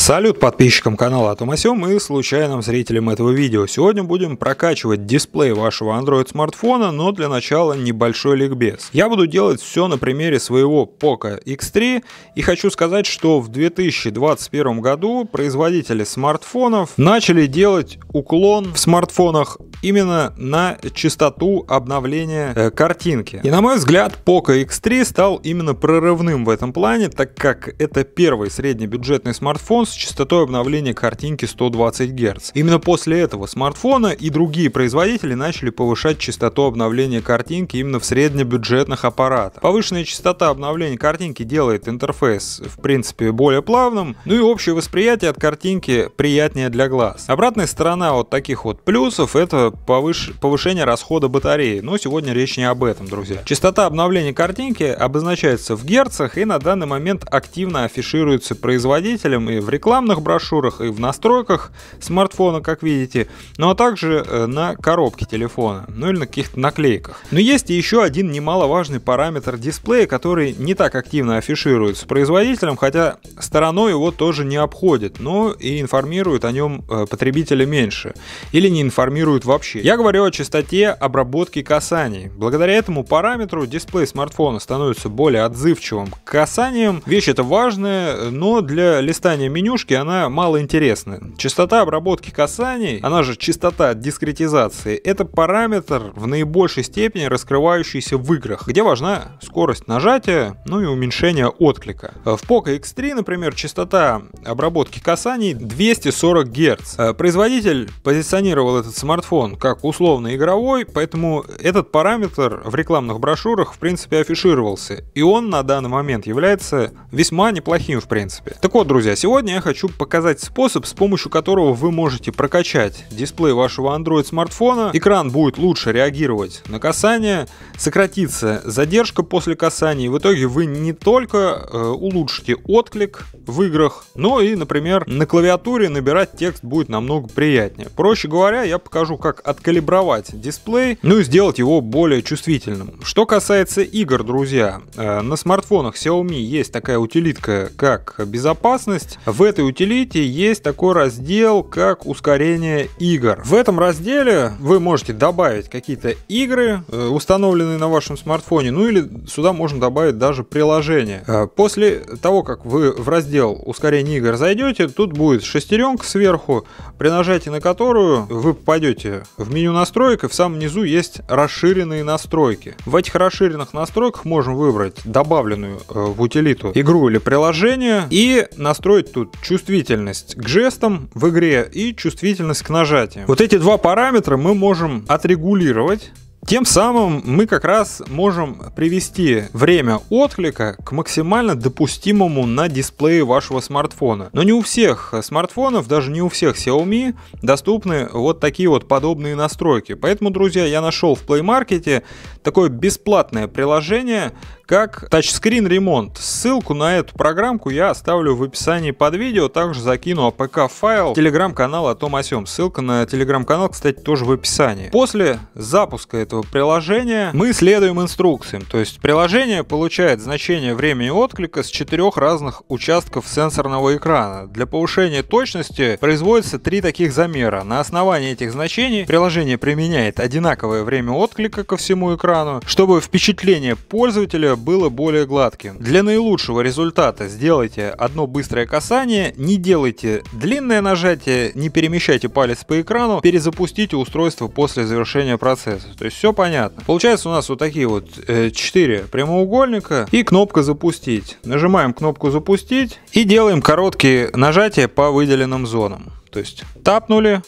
Салют подписчикам канала Атомосем и случайным зрителям этого видео. Сегодня будем прокачивать дисплей вашего Android смартфона, но для начала небольшой ликбез. Я буду делать все на примере своего Poco X3 и хочу сказать, что в 2021 году производители смартфонов начали делать уклон в смартфонах именно на частоту обновления э, картинки. И на мой взгляд Poco X3 стал именно прорывным в этом плане, так как это первый среднебюджетный смартфон с частотой обновления картинки 120 Гц. Именно после этого смартфона и другие производители начали повышать частоту обновления картинки именно в среднебюджетных аппаратах. Повышенная частота обновления картинки делает интерфейс в принципе более плавным, ну и общее восприятие от картинки приятнее для глаз. Обратная сторона вот таких вот плюсов это повыш... повышение расхода батареи, но сегодня речь не об этом, друзья. Частота обновления картинки обозначается в герцах и на данный момент активно афишируется производителем и в рекламах рекламных брошюрах и в настройках смартфона, как видите, ну а также э, на коробке телефона, ну или на каких-то наклейках. Но есть еще один немаловажный параметр дисплея, который не так активно афишируется производителем, хотя стороной его тоже не обходит, но и информирует о нем э, потребителя меньше или не информирует вообще. Я говорю о частоте обработки касаний. Благодаря этому параметру дисплей смартфона становится более отзывчивым к касаниям. Вещь это важная, э, но для листания меню менюшки, она мало интересна. Частота обработки касаний, она же частота дискретизации, это параметр в наибольшей степени раскрывающийся в играх, где важна скорость нажатия, ну и уменьшение отклика. В Poco X3, например, частота обработки касаний 240 Гц. Э, производитель позиционировал этот смартфон как условно игровой, поэтому этот параметр в рекламных брошюрах в принципе афишировался, и он на данный момент является весьма неплохим в принципе. Так вот, друзья, сегодня я хочу показать способ, с помощью которого вы можете прокачать дисплей вашего Android смартфона. Экран будет лучше реагировать на касание, сократится задержка после касания. И в итоге вы не только э, улучшите отклик в играх, но и, например, на клавиатуре набирать текст будет намного приятнее. Проще говоря, я покажу, как откалибровать дисплей, ну и сделать его более чувствительным. Что касается игр, друзья, э, на смартфонах Xiaomi есть такая утилитка, как безопасность. В этой утилите есть такой раздел, как ускорение игр. В этом разделе вы можете добавить какие-то игры, э, установленные на вашем смартфоне, ну или сюда можно добавить даже приложение. Э, после того, как вы в раздел ускорение игр зайдете, тут будет шестеренка сверху, при нажатии на которую вы попадете в меню настроек, и в самом низу есть расширенные настройки. В этих расширенных настройках можем выбрать добавленную э, в утилиту игру или приложение и настроить тут чувствительность к жестам в игре и чувствительность к нажатиям. Вот эти два параметра мы можем отрегулировать тем самым мы как раз можем привести время отклика к максимально допустимому на дисплее вашего смартфона. Но не у всех смартфонов, даже не у всех Xiaomi доступны вот такие вот подобные настройки. Поэтому, друзья, я нашел в Play Market такое бесплатное приложение, как тачскрин ремонт. Ссылку на эту программку я оставлю в описании под видео, также закину апк файл телеграм-канал о том о сём. Ссылка на телеграм-канал, кстати, тоже в описании. После запуска этого приложения мы следуем инструкциям, то есть приложение получает значение времени отклика с четырех разных участков сенсорного экрана. Для повышения точности производится три таких замера. На основании этих значений приложение применяет одинаковое время отклика ко всему экрану, чтобы впечатление пользователя было более гладким. Для наилучшего результата сделайте одно быстрое касание, не делайте длинное нажатие, не перемещайте палец по экрану, перезапустите устройство после завершения процесса. То есть все понятно. Получается у нас вот такие вот э, 4 прямоугольника и кнопка запустить. Нажимаем кнопку запустить и делаем короткие нажатия по выделенным зонам. То есть тапнули,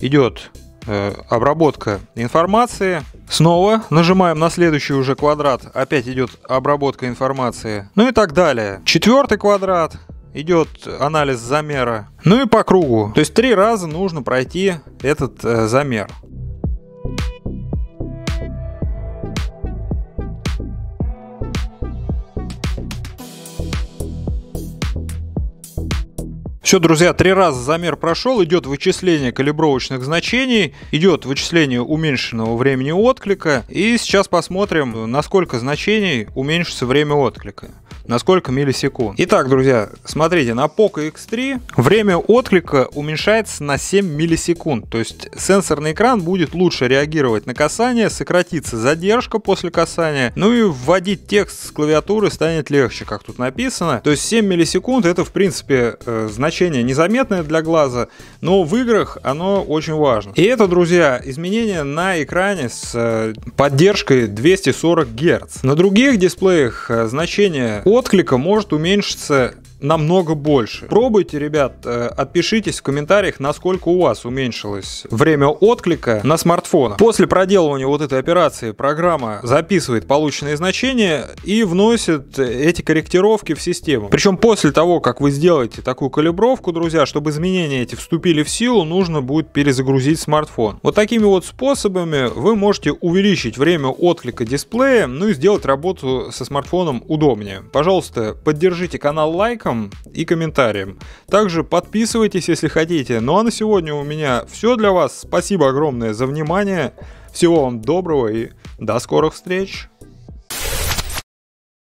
идет Э, обработка информации. Снова нажимаем на следующий уже квадрат. Опять идет обработка информации. Ну и так далее. Четвертый квадрат. Идет анализ замера. Ну и по кругу. То есть три раза нужно пройти этот э, замер. Все, друзья, три раза замер прошел, идет вычисление калибровочных значений, идет вычисление уменьшенного времени отклика, и сейчас посмотрим, насколько значений уменьшится время отклика на сколько миллисекунд. Итак, друзья, смотрите, на Poco X3 время отклика уменьшается на 7 миллисекунд, то есть сенсорный экран будет лучше реагировать на касание, сократится задержка после касания, ну и вводить текст с клавиатуры станет легче, как тут написано. То есть 7 миллисекунд это, в принципе, э, значение незаметное для глаза, но в играх оно очень важно. И это, друзья, изменение на экране с э, поддержкой 240 Гц. На других дисплеях э, значение отклика может уменьшиться намного больше. Пробуйте, ребят, э, отпишитесь в комментариях, насколько у вас уменьшилось время отклика на смартфонах. После проделывания вот этой операции программа записывает полученные значения и вносит эти корректировки в систему. Причем после того, как вы сделаете такую калибровку, друзья, чтобы изменения эти вступили в силу, нужно будет перезагрузить смартфон. Вот такими вот способами вы можете увеличить время отклика дисплея, ну и сделать работу со смартфоном удобнее. Пожалуйста, поддержите канал лайком, лайком и комментарием. Также подписывайтесь, если хотите. Ну а на сегодня у меня все для вас. Спасибо огромное за внимание. Всего вам доброго и до скорых встреч.